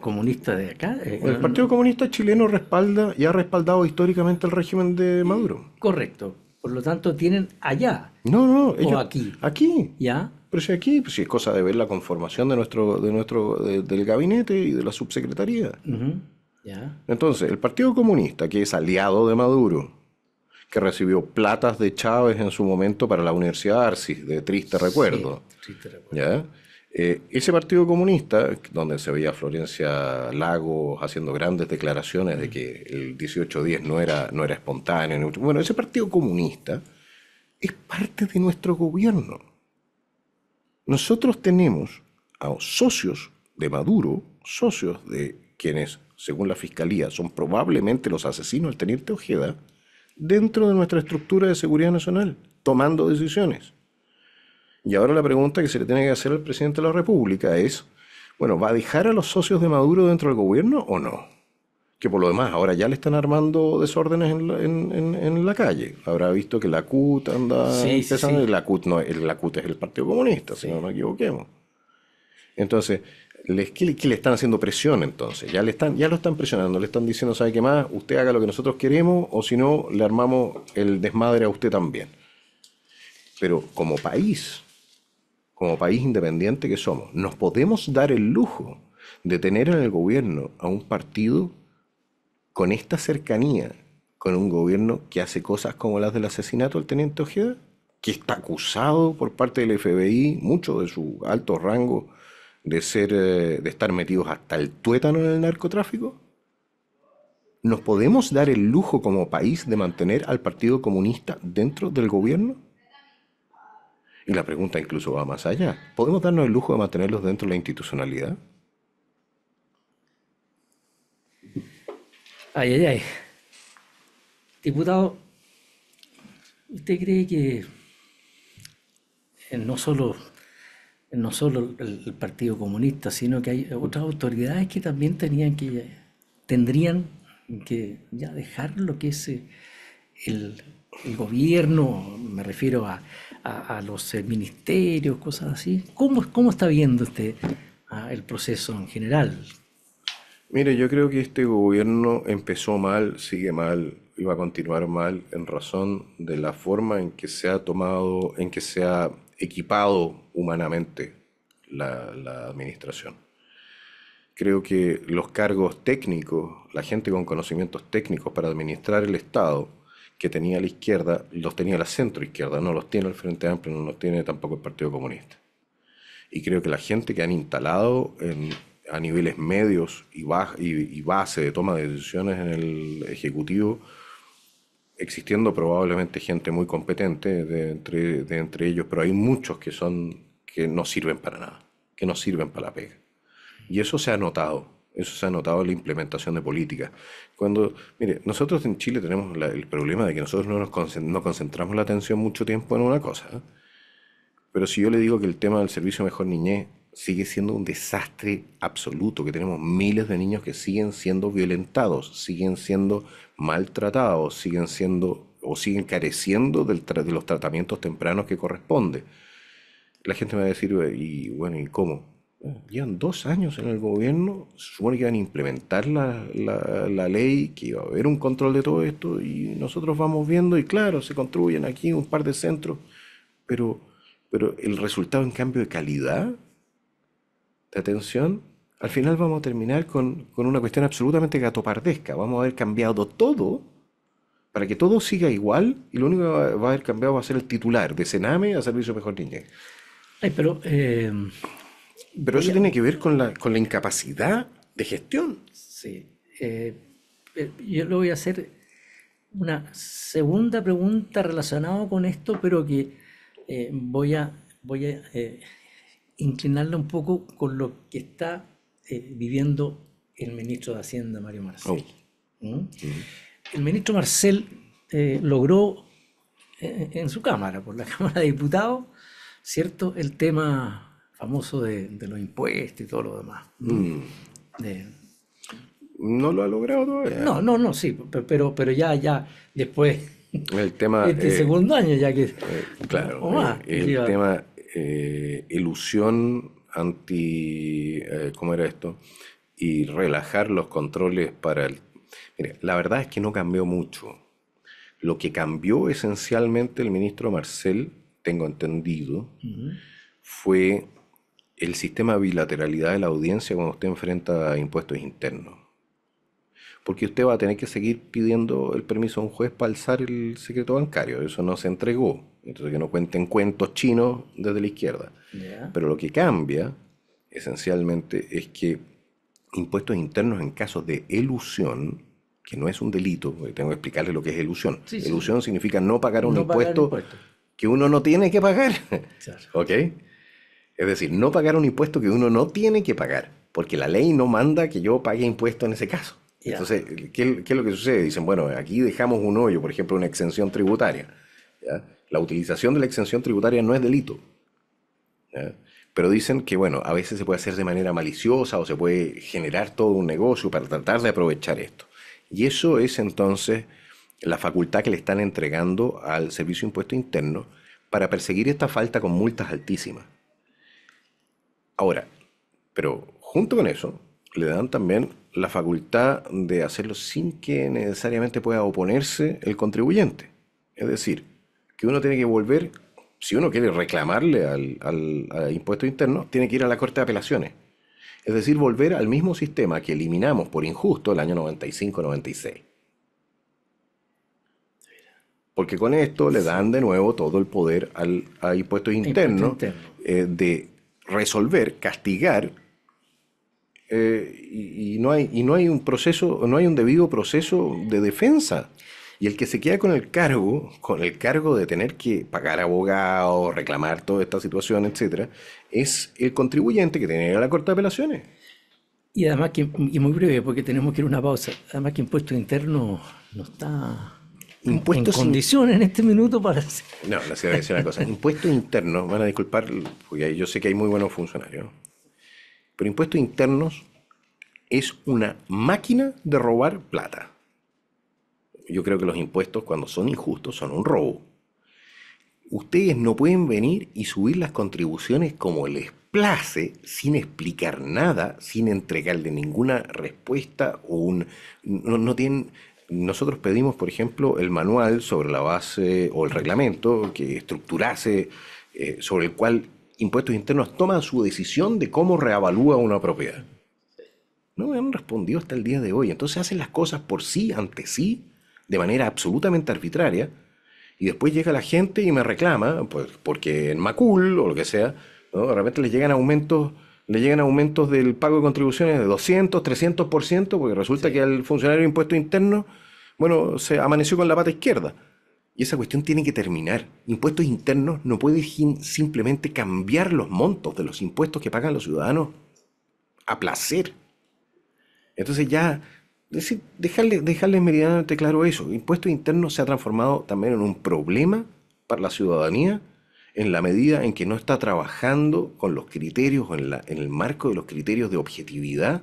Comunista de acá. Eh, el Partido Comunista chileno respalda y ha respaldado históricamente el régimen de Maduro. Correcto. Por lo tanto, tienen allá. No, no, ellos, aquí. Aquí. ¿Ya? Pero si aquí, pues si es cosa de ver la conformación de nuestro, de nuestro, del gabinete y de la subsecretaría. Entonces, el Partido Comunista, que es aliado de Maduro, que recibió platas de Chávez en su momento para la Universidad Arcis, de triste recuerdo. ¿Ya? Eh, ese Partido Comunista, donde se veía Florencia Lago haciendo grandes declaraciones de que el 1810 no era, no era espontáneo, bueno, ese Partido Comunista es parte de nuestro gobierno. Nosotros tenemos a socios de Maduro, socios de quienes, según la Fiscalía, son probablemente los asesinos del teniente Ojeda, dentro de nuestra estructura de seguridad nacional, tomando decisiones. Y ahora la pregunta que se le tiene que hacer al presidente de la República es, bueno, ¿va a dejar a los socios de Maduro dentro del gobierno o no? Que por lo demás, ahora ya le están armando desórdenes en la, calle. Habrá visto que la CUT anda empezando, La, CUT no, la CUT es el Partido Comunista, si no nos equivoquemos. Entonces, les, ¿qué, le están haciendo presión entonces? Ya, le están, ya lo están presionando, le están diciendo, ¿sabe qué más? Usted haga lo que nosotros queremos o si no, le armamos el desmadre a usted también. Pero como país, como país independiente que somos, nos podemos dar el lujo de tener en el gobierno a un partido con esta cercanía con un gobierno que hace cosas como las del asesinato del teniente Ojeda, que está acusado por parte del FBI, mucho de su alto rango de ser, eh, de estar metidos hasta el tuétano en el narcotráfico? ¿Nos podemos dar el lujo como país de mantener al Partido Comunista dentro del gobierno? Y la pregunta incluso va más allá. ¿Podemos darnos el lujo de mantenerlos dentro de la institucionalidad? Ay, ay, ay. Diputado, ¿usted cree que eh, no solo no solo el, Partido Comunista, sino que hay otras autoridades que también tenían que, tendrían que ya dejar lo que es eh, el, gobierno, me refiero a, los eh, ministerios, cosas así. ¿Cómo, cómo está viendo usted ah, el proceso en general? Mire, yo creo que este gobierno empezó mal, sigue mal y va a continuar mal en razón de la forma en que se ha tomado, en que se ha equipado humanamente la, administración. Creo que los cargos técnicos, la gente con conocimientos técnicos para administrar el Estado, que tenía la izquierda, los tenía la centro izquierda, no los tiene el Frente Amplio, no los tiene tampoco el Partido Comunista. Y creo que la gente que han instalado a niveles medios y, base de toma de decisiones en el Ejecutivo existiendo probablemente gente muy competente de entre, entre, ellos, pero hay muchos que son que no sirven para nada, que no sirven para la pega. Y eso se ha notado, eso se ha notado en la implementación de políticas. Cuando, mire, nosotros en Chile tenemos el problema de que nosotros no nos concentramos, no concentramos la atención mucho tiempo en una cosa. ¿eh? Pero si yo le digo que el tema del servicio mejor niñez sigue siendo un desastre absoluto, que tenemos miles de niños que siguen siendo violentados, siguen siendo maltratados, siguen siendo o siguen careciendo de los tratamientos tempranos que corresponde. La gente me va a decir, y bueno, ¿y cómo? Llevan dos años en el gobierno, se supone que van a implementar la, ley, que iba a haber un control de todo esto, y nosotros vamos viendo, y claro, se construyen aquí un par de centros, pero, pero el resultado en cambio de calidad de atención, al final vamos a terminar con, una cuestión absolutamente gatopardesca. Vamos a haber cambiado todo para que todo siga igual y lo único que va a haber cambiado va a ser el titular de Sename a Servicio Mejor Niñez. Ay, pero eh, pero eso tiene que ver con la, incapacidad de gestión. Sí. Eh, eh, yo le voy a hacer una segunda pregunta relacionada con esto, pero que voy a, voy a inclinarla un poco con lo que está eh, viviendo el ministro de Hacienda, Mario Marcel. Oh. ¿Mm? Mm. El ministro Marcel eh, logró eh, en su Cámara, por la Cámara de Diputados, ¿cierto? El tema famoso de, los impuestos y todo lo demás. Mm. no lo ha logrado todavía. No, no, no, sí, pero, pero ya, ya después. El tema. Este segundo año ya que. claro. el tema eh, ilusión anti, eh, ¿cómo era esto? Y relajar los controles para el... Mire, la verdad es que no cambió mucho. Lo que cambió esencialmente el ministro Marcel, tengo entendido, fue el sistema bilateralidad de la audiencia cuando usted enfrenta impuestos internos. Porque usted va a tener que seguir pidiendo el permiso a un juez para alzar el secreto bancario. Eso no se entregó entonces que no cuenten cuentos chinos desde la izquierda. Pero lo que cambia esencialmente es que impuestos internos en casos de elusión, que no es un delito, tengo que explicarles lo que es elusión. Ilusión elusión significa no pagar un impuesto, que uno no tiene que pagar. ¿Ok? Es decir, no pagar un impuesto que uno no tiene que pagar, porque la ley no manda que yo pague impuesto en ese caso. Entonces, ¿qué, es lo que sucede? Dicen, bueno, aquí dejamos un hoyo, por ejemplo, una exención tributaria. ¿ya? La utilización de la exención tributaria no es delito. Pero dicen que, bueno, a veces se puede hacer de manera maliciosa o se puede generar todo un negocio para tratar de aprovechar esto. Y eso es entonces la facultad que le están entregando al Servicio de Impuesto Interno para perseguir esta falta con multas altísimas. Ahora, pero junto con eso, le dan también la facultad de hacerlo sin que necesariamente pueda oponerse el contribuyente. Es decir, que uno tiene que volver, si uno quiere reclamarle al, al, impuesto interno, tiene que ir a la Corte de Apelaciones. Es decir, volver al mismo sistema que eliminamos por injusto el año 95-96. Porque con esto le dan de nuevo todo el poder al, impuestos internos Impuesto interno. Eh, de resolver, castigar, eh, y, no hay, y no hay un proceso, no hay un debido proceso de defensa. Y el que se queda con el cargo, con el cargo de tener que pagar abogados, reclamar toda esta situación, etcétera, es el contribuyente que tiene la Corte de Apelaciones. Y además que, y muy breve, porque tenemos que ir a una pausa, además que impuesto interno no está impuestos en condiciones en este minuto para... No, no se va una cosa. impuestos internos, van a disculpar, porque yo sé que hay muy buenos funcionarios, pero impuestos internos es una máquina de robar plata. Yo creo que los impuestos cuando son injustos son un robo. Ustedes no pueden venir y subir las contribuciones como les place sin explicar nada, sin entregarle ninguna respuesta o un... No, tienen... Nosotros pedimos, por ejemplo, el manual sobre la base o el reglamento que estructurase eh, sobre el cual impuestos internos toman su decisión de cómo reavalúa una propiedad. No me han respondido hasta el día de hoy. Entonces hacen las cosas por sí, ante sí, de manera absolutamente arbitraria, y después llega la gente y me reclama, pues, porque en Macul o lo que sea, de repente llegan aumentos le llegan aumentos del pago de contribuciones de 200, 300%, porque resulta que el funcionario de impuestos internos, bueno, se amaneció con la pata izquierda. Y esa cuestión tiene que terminar. Impuestos internos no puede simplemente cambiar los montos de los impuestos que pagan los ciudadanos a placer. Entonces ya decir, dejarle, dejarle meridianamente claro eso. El Impuesto interno se ha transformado también en un problema para la ciudadanía en la medida en que no está trabajando con los criterios o en, la, en el marco de los criterios de objetividad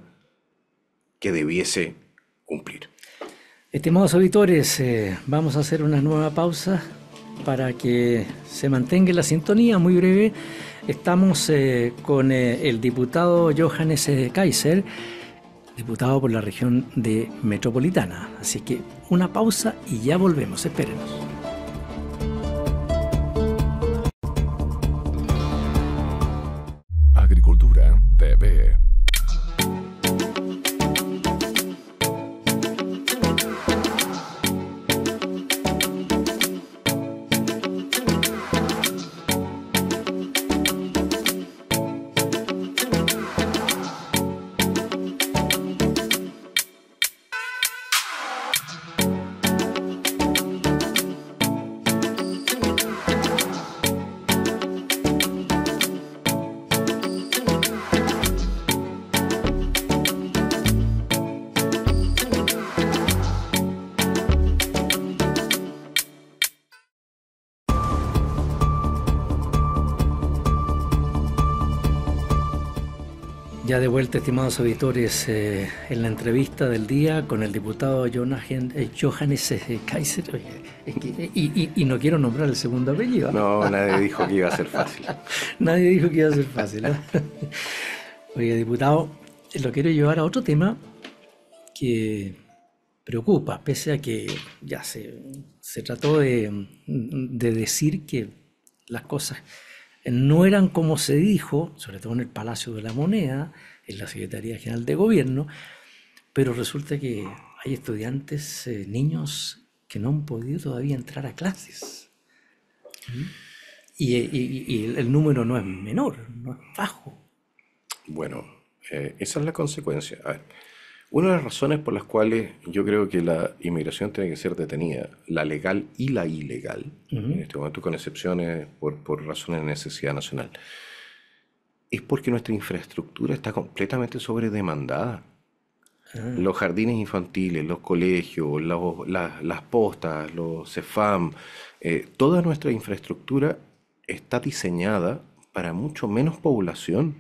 que debiese cumplir. Estimados auditores, eh, vamos a hacer una nueva pausa para que se mantenga la sintonía muy breve. Estamos eh, con eh, el diputado Johannes Kaiser diputado por la región de Metropolitana. Así que una pausa y ya volvemos, espérenos. estimados auditores, eh, en la entrevista del día con el diputado eh, Johannes eh, Kaiser. Y, no quiero nombrar el segundo apellido. ¿ah? No, nadie dijo que iba a ser fácil. nadie dijo que iba a ser fácil. Oye, diputado, lo quiero llevar a otro tema que preocupa, pese a que ya se, trató de, de decir que las cosas no eran como se dijo, sobre todo en el Palacio de la Moneda, en la Secretaría General de Gobierno, pero resulta que hay estudiantes, eh, niños, que no han podido todavía entrar a clases. ¿Mm? Y, eh, el número no es menor, no es bajo. Bueno, eh, esa es la consecuencia. una de las razones por las cuales yo creo que la inmigración tiene que ser detenida, la legal y la ilegal, en este momento con excepciones por, por razones de necesidad nacional, es porque nuestra infraestructura está completamente sobredemandada. Ah. Los jardines infantiles, los colegios, las, postas, los CEFAM, eh, toda nuestra infraestructura está diseñada para mucho menos población.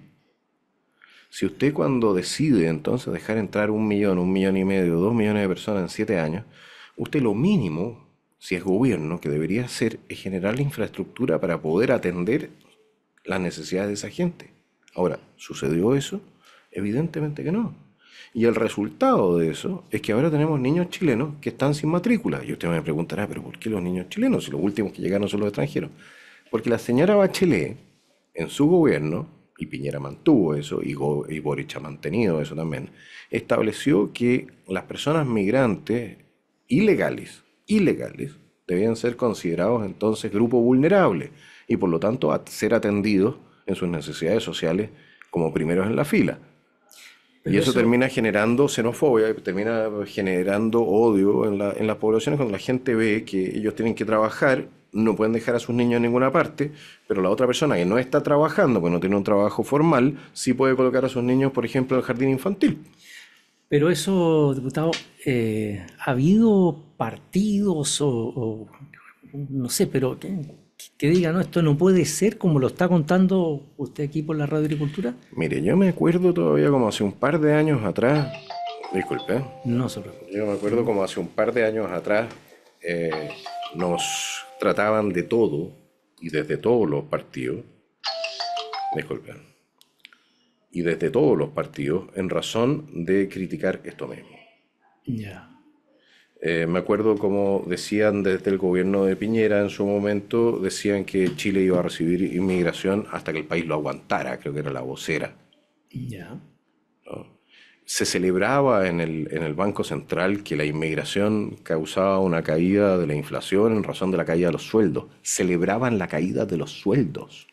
Si usted cuando decide entonces dejar entrar un millón, un millón y medio, dos millones de personas en siete años, usted lo mínimo, si es gobierno, que debería hacer es generar la infraestructura para poder atender las necesidades de esa gente. Ahora, ¿sucedió eso? Evidentemente que no. Y el resultado de eso es que ahora tenemos niños chilenos que están sin matrícula. Y usted me preguntará, ¿pero por qué los niños chilenos si los últimos que llegaron son los extranjeros? Porque la señora Bachelet, en su gobierno, y Piñera mantuvo eso, y, ha mantenido eso también, estableció que las personas migrantes ilegales, ilegales, debían ser considerados entonces grupo vulnerable y por lo tanto ser atendidos en sus necesidades sociales como primeros en la fila. y eso, termina generando xenofobia, termina generando odio en, las poblaciones cuando la gente ve que ellos tienen que trabajar, no pueden dejar a sus niños en ninguna parte, pero la otra persona que no está trabajando, que no tiene un trabajo formal, sí puede colocar a sus niños, por ejemplo, en el jardín infantil. Pero eso, diputado, eh, ¿ha habido partidos o no sé, pero que diga, no, esto no puede ser como lo está contando usted aquí por la Radio Agricultura? Mire, yo me acuerdo todavía como hace un par de años atrás, disculpe. ¿eh? No se preocupe. Yo me acuerdo como hace un par de años atrás eh, nos trataban de todo y desde todos los partidos, disculpe, y desde todos los partidos en razón de criticar esto mismo. Ya. Eh, me acuerdo como decían desde el gobierno de Piñera en su momento, decían que Chile iba a recibir inmigración hasta que el país lo aguantara, creo que era la vocera. Ya. Se celebraba en el, en el, Banco Central que la inmigración causaba una caída de la inflación en razón de la caída de los sueldos. Celebraban la caída de los sueldos.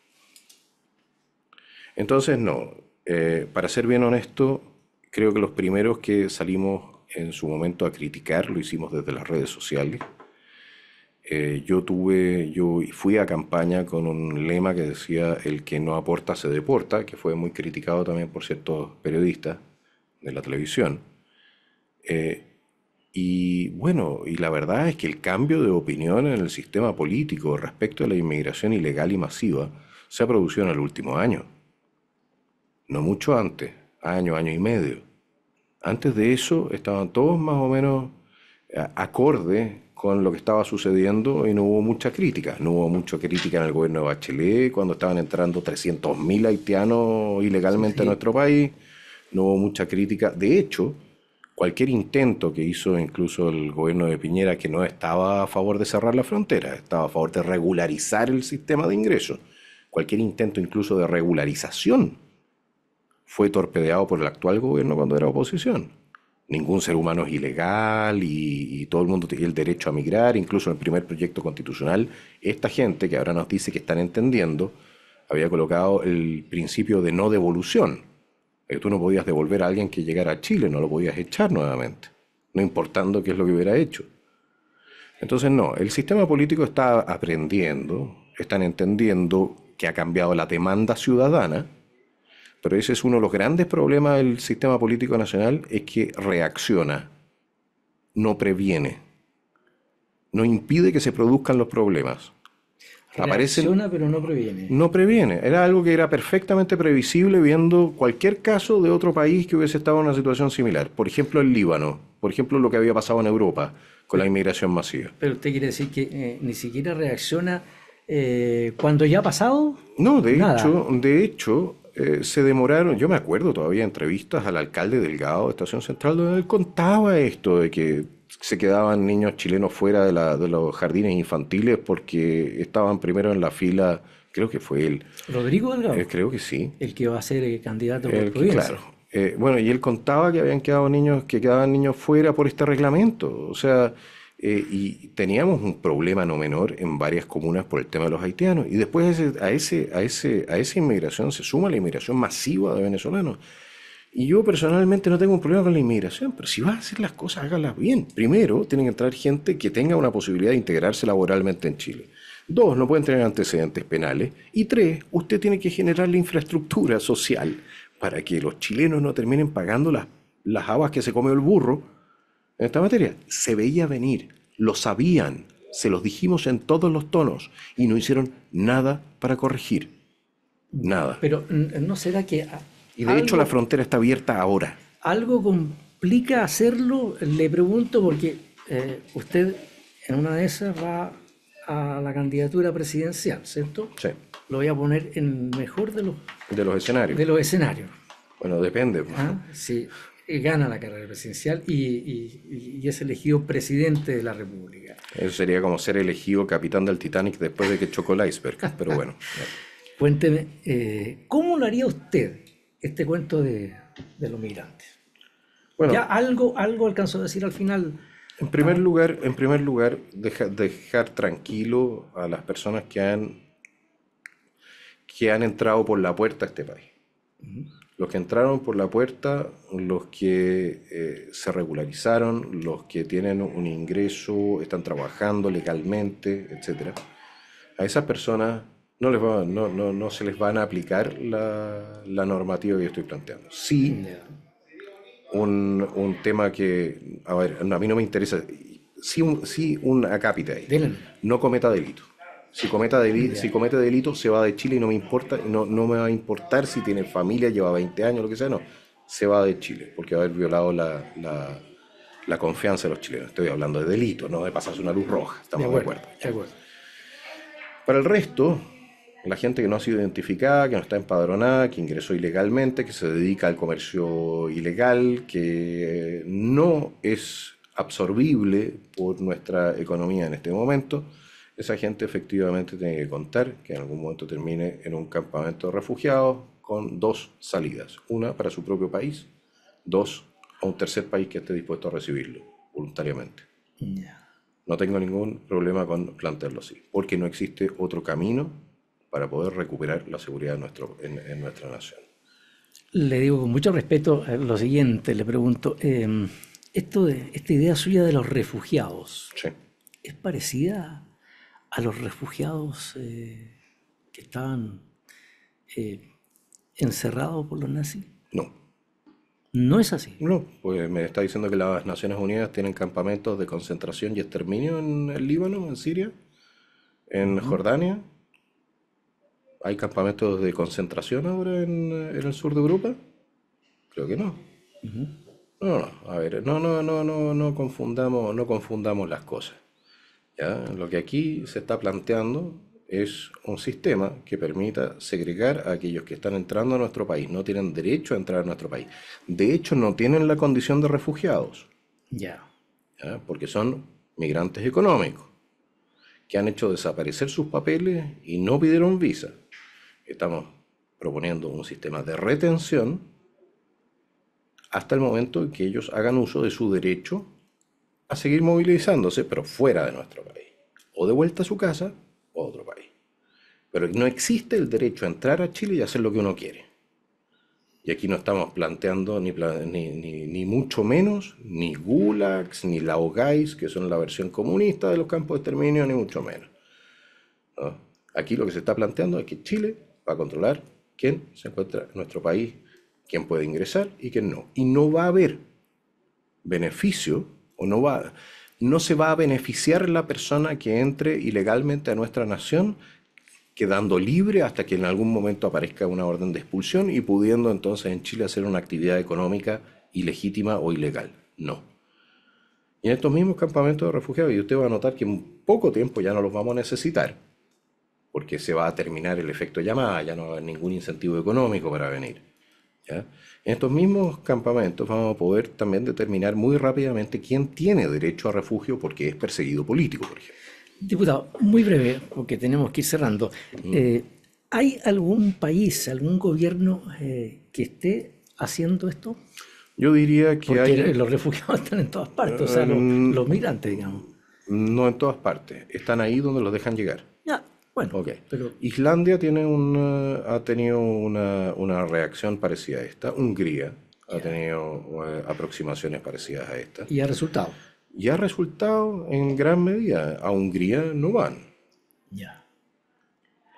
Entonces, no, eh, para ser bien honesto, creo que los primeros que salimos en su momento a criticar, lo hicimos desde las redes sociales. Eh, yo tuve, yo fui a campaña con un lema que decía el que no aporta se deporta, que fue muy criticado también por ciertos periodistas de la televisión. Eh, y bueno, y la verdad es que el cambio de opinión en el sistema político respecto a la inmigración ilegal y masiva se ha producido en el último año. No mucho antes, año, año y medio. Antes de eso estaban todos más o menos eh, acorde con lo que estaba sucediendo y no hubo mucha crítica. No hubo mucha crítica en el gobierno de Bachelet cuando estaban entrando 300.000 haitianos ilegalmente a nuestro país. No hubo mucha crítica. De hecho, cualquier intento que hizo incluso el gobierno de Piñera, que no estaba a favor de cerrar la frontera, estaba a favor de regularizar el sistema de ingresos, cualquier intento incluso de regularización fue torpedeado por el actual gobierno cuando era oposición. Ningún ser humano es ilegal y, todo el mundo tiene el derecho a migrar, incluso en el primer proyecto constitucional, esta gente que ahora nos dice que están entendiendo, había colocado el principio de no devolución, que eh, tú no podías devolver a alguien que llegara a Chile, no lo podías echar nuevamente, no importando qué es lo que hubiera hecho. Entonces, no, el sistema político está aprendiendo, están entendiendo que ha cambiado la demanda ciudadana, pero ese es uno de los grandes problemas del sistema político nacional, es que reacciona, no previene, no impide que se produzcan los problemas. Reacciona, pero no previene. No previene. Era algo que era perfectamente previsible viendo cualquier caso de otro país que hubiese estado en una situación similar. Por ejemplo, el Líbano. Por ejemplo, lo que había pasado en Europa con la inmigración masiva. Pero usted quiere decir que eh, ni siquiera reacciona eh, cuando ya ha pasado? No, de hecho, de hecho, eh, se demoraron, yo me acuerdo todavía entrevistas al alcalde Delgado de Estación Central donde él contaba esto de que se quedaban niños chilenos fuera de, de los jardines infantiles porque estaban primero en la fila, creo que fue él. Rodrigo Delgado. Eh, creo que sí. El que va a ser el eh, candidato por Claro, bueno, y él contaba que habían quedado niños, que quedaban niños fuera por este reglamento. O sea, eh, y teníamos un problema no menor en varias comunas por el tema de los haitianos. Y después a, ese, a, ese, a esa inmigración se suma la inmigración masiva de venezolanos. Y yo personalmente no tengo un problema con la inmigración, pero si vas a hacer las cosas, hágalas bien. Primero, tiene que entrar gente que tenga una posibilidad de integrarse laboralmente en Chile. Dos, no pueden tener antecedentes penales. Y tres, usted tiene que generar la infraestructura social para que los chilenos no terminen pagando las, las que se come el burro en esta materia. Se veía venir, lo sabían, se los dijimos en todos los tonos y no hicieron nada para corregir. Nada. Pero no será que... Y de hecho la frontera está abierta ahora. ¿Algo complica hacerlo? Le pregunto porque eh, usted en una de esas va a la candidatura presidencial, ¿cierto? Sí. Lo voy a poner en el mejor de los... De los escenarios. De los escenarios. Bueno, depende. Ah, sí. Eh, gana la carrera presidencial y, es elegido presidente de la República. Eso sería como ser elegido capitán del Titanic después de que chocó el iceberg, pero bueno. Cuénteme, eh, ¿cómo lo haría usted este cuento de, los migrantes? Bueno, ya algo, algo alcanzó a decir al final. En primer lugar, en primer lugar dejar tranquilo a las personas que han, que han entrado por la puerta a este país los que entraron por la puerta, los que eh, se regularizaron, los que tienen un ingreso, están trabajando legalmente, etc. A esas personas no, les va, no, no, no se les van a aplicar la, normativa que yo estoy planteando. Sí, un, un, tema que, a ver, a mí no me interesa, sí un, sí un acápite ahí, no cometa delito. Si, cometa si comete delito, se va de Chile y no me importa, no, no me va a importar si tiene familia, lleva 20 años, lo que sea, no. Se va de Chile porque va a haber violado la, la, confianza de los chilenos. Estoy hablando de delito, no de pasarse una luz roja, estamos De acuerdo. Para el resto, la gente que no ha sido identificada, que no está empadronada, que ingresó ilegalmente, que se dedica al comercio ilegal, que no es absorbible por nuestra economía en este momento, esa gente efectivamente tiene que contar que en algún momento termine en un campamento de refugiados con dos salidas, una para su propio país, dos a un tercer país que esté dispuesto a recibirlo voluntariamente. No tengo ningún problema con plantearlo así, porque no existe otro camino para poder recuperar la seguridad de nuestro, en, nuestra nación. Le digo con mucho respeto eh, lo siguiente, le pregunto, em, esto de, esta idea suya de los refugiados, ¿es parecida a los refugiados eh, que estaban eh, encerrados por los nazis? No. No es así. No, pues me está diciendo que las Naciones Unidas tienen campamentos de concentración y exterminio en el Líbano, en Siria, en Jordania. ¿Hay campamentos de concentración ahora en, el sur de Europa? Creo que no. No, no, a ver, no, no, no, no, no confundamos, no confundamos las cosas. Lo que aquí se está planteando es un sistema que permita segregar a aquellos que están entrando a nuestro país, no tienen derecho a entrar a nuestro país. De hecho, no tienen la condición de refugiados. ¿ya? Porque son migrantes económicos, que han hecho desaparecer sus papeles y no pidieron visa. Estamos proponiendo un sistema de retención hasta el momento en que ellos hagan uso de su derecho a seguir movilizándose, pero fuera de nuestro país, o de vuelta a su casa o a otro país. Pero no existe el derecho a entrar a Chile y hacer lo que uno quiere. Y aquí no estamos planteando ni, ni, mucho menos, ni gulags, ni laogais, que son la versión comunista de los campos de exterminio, ni mucho menos. Aquí lo que se está planteando es que Chile va a controlar quién se encuentra en nuestro país, quién puede ingresar y quién no. Y no va a haber beneficio no no se va a beneficiar la persona que entre ilegalmente a nuestra nación, quedando libre hasta que en algún momento aparezca una orden de expulsión y pudiendo entonces en Chile hacer una actividad económica ilegítima o ilegal. No. Y en estos mismos campamentos de refugiados, y usted va a notar que en poco tiempo ya no los vamos a necesitar, porque se va a terminar el efecto llamada, ya no va a haber ningún incentivo económico para venir. En estos mismos campamentos vamos a poder también determinar muy rápidamente quién tiene derecho a refugio porque es perseguido político, por ejemplo. Diputado, muy breve, porque tenemos que ir cerrando. Eh, ¿Hay algún país, algún gobierno eh, que esté haciendo esto? Yo diría que porque hay... Los refugiados están en todas partes, o sea, eh, los, los mm, migrantes, digamos. No en todas partes, están ahí donde los dejan llegar. Bueno, Islandia tiene un, eh, ha tenido una, reacción parecida a esta. Hungría ha tenido eh, aproximaciones parecidas a esta. ¿Y ha resultado? Y ha resultado en gran medida. A Hungría no van. Ya.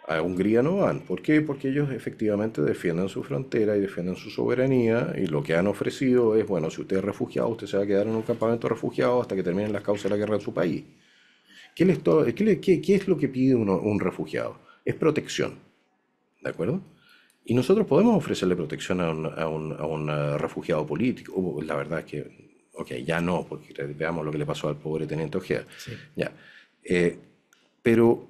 A Hungría no van. ¿Por qué? Porque ellos efectivamente defienden su frontera y defienden su soberanía y lo que han ofrecido es, bueno, si usted es refugiado, usted se va a quedar en un campamento refugiado hasta que terminen las causas de la guerra en su país. ¿Qué, es lo que pide un refugiado? Es protección. ¿De acuerdo? Y nosotros podemos ofrecerle protección a un, eh, refugiado político. Uh, la verdad es que, ok, ya no, porque veamos lo que le pasó al pobre teniente Ojeda. Ya. Eh, pero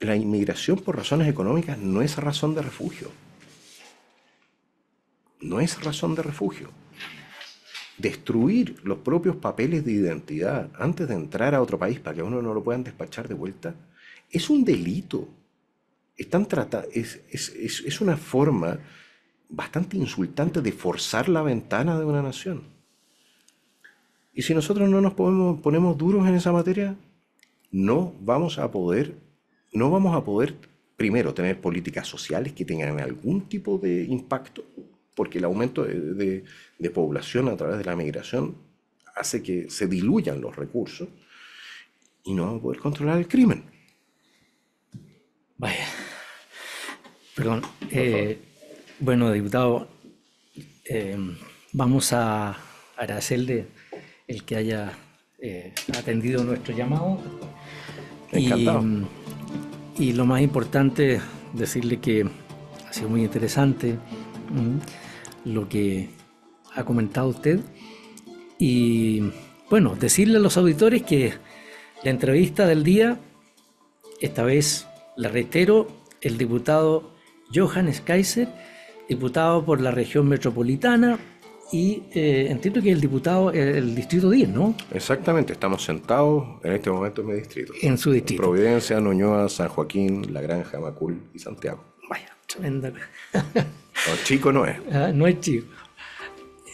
la inmigración por razones económicas no es razón de refugio. No es razón de refugio destruir los propios papeles de identidad antes de entrar a otro país para que a uno no lo puedan despachar de vuelta, es un delito. Están trata es, una forma bastante insultante de forzar la ventana de una nación. Y si nosotros no nos ponemos duros en esa materia, no vamos a poder, no vamos a poder primero tener políticas sociales que tengan algún tipo de impacto porque el aumento de, población a través de la migración hace que se diluyan los recursos y no vamos a poder controlar el crimen. Vaya. Perdón. Eh, bueno, diputado, eh, vamos a agradecerle el que haya eh, atendido nuestro llamado. Encantado. Y, lo más importante, decirle que ha sido muy interesante lo que ha comentado usted. Y bueno, decirle a los auditores que la entrevista del día, esta vez la reitero, el diputado Johannes Kaiser, diputado por la región metropolitana, y eh, entiendo que el diputado, el, distrito 10, ¿no? Exactamente, estamos sentados en este momento en mi distrito. En su distrito. Providencia, Nuñoa, San Joaquín, La Granja, Macul y Santiago. Vaya, tremenda chico no es. Ah, no es chico.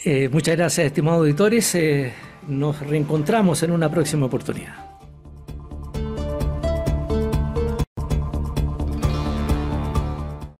Eh, muchas gracias, estimados auditores. Eh, nos reencontramos en una próxima oportunidad.